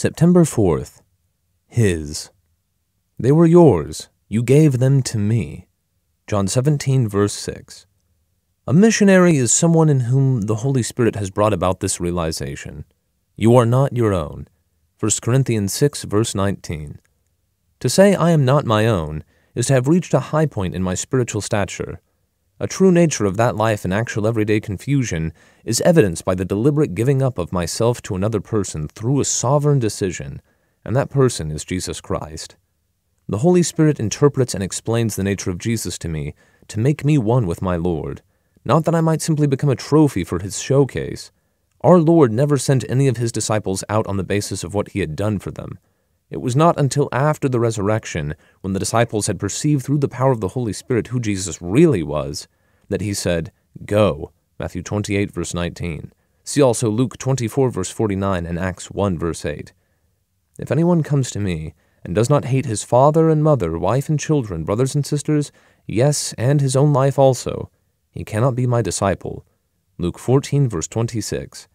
September 4th. His. They were yours. You gave them to me. John 17, verse 6. A missionary is someone in whom the Holy Spirit has brought about this realization. You are not your own. 1 Corinthians 6, verse 19. To say I am not my own is to have reached a high point in my spiritual stature. A true nature of that life in actual everyday confusion is evidenced by the deliberate giving up of myself to another person through a sovereign decision, and that person is Jesus Christ. The Holy Spirit interprets and explains the nature of Jesus to me to make me one with my Lord, not that I might simply become a trophy for his showcase. Our Lord never sent any of his disciples out on the basis of what he had done for them. It was not until after the resurrection, when the disciples had perceived through the power of the Holy Spirit who Jesus really was, that he said, Go, Matthew 28, verse 19. See also Luke 24, verse 49, and Acts 1, verse 8. If anyone comes to me and does not hate his father and mother, wife and children, brothers and sisters, yes, and his own life also, he cannot be my disciple. Luke 14, verse 26.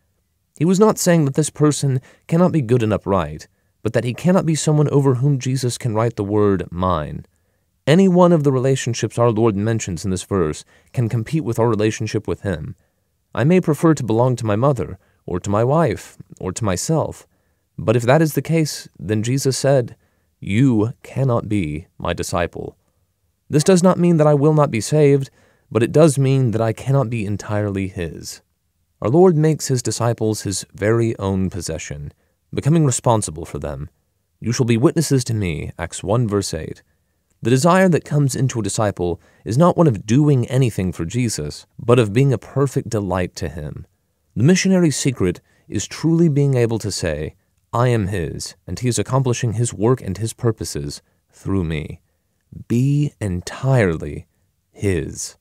He was not saying that this person cannot be good and upright, but that he cannot be someone over whom Jesus can write the word mine. Any one of the relationships our Lord mentions in this verse can compete with our relationship with Him. I may prefer to belong to my mother, or to my wife, or to myself, but if that is the case, then Jesus said, You cannot be my disciple. This does not mean that I will not be saved, but it does mean that I cannot be entirely His. Our Lord makes His disciples His very own possession, becoming responsible for them. You shall be witnesses to me, Acts 1 verse 8. The desire that comes into a disciple is not one of doing anything for Jesus, but of being a perfect delight to him. The missionary's secret is truly being able to say, I am his, and he is accomplishing his work and his purposes through me. Be entirely his.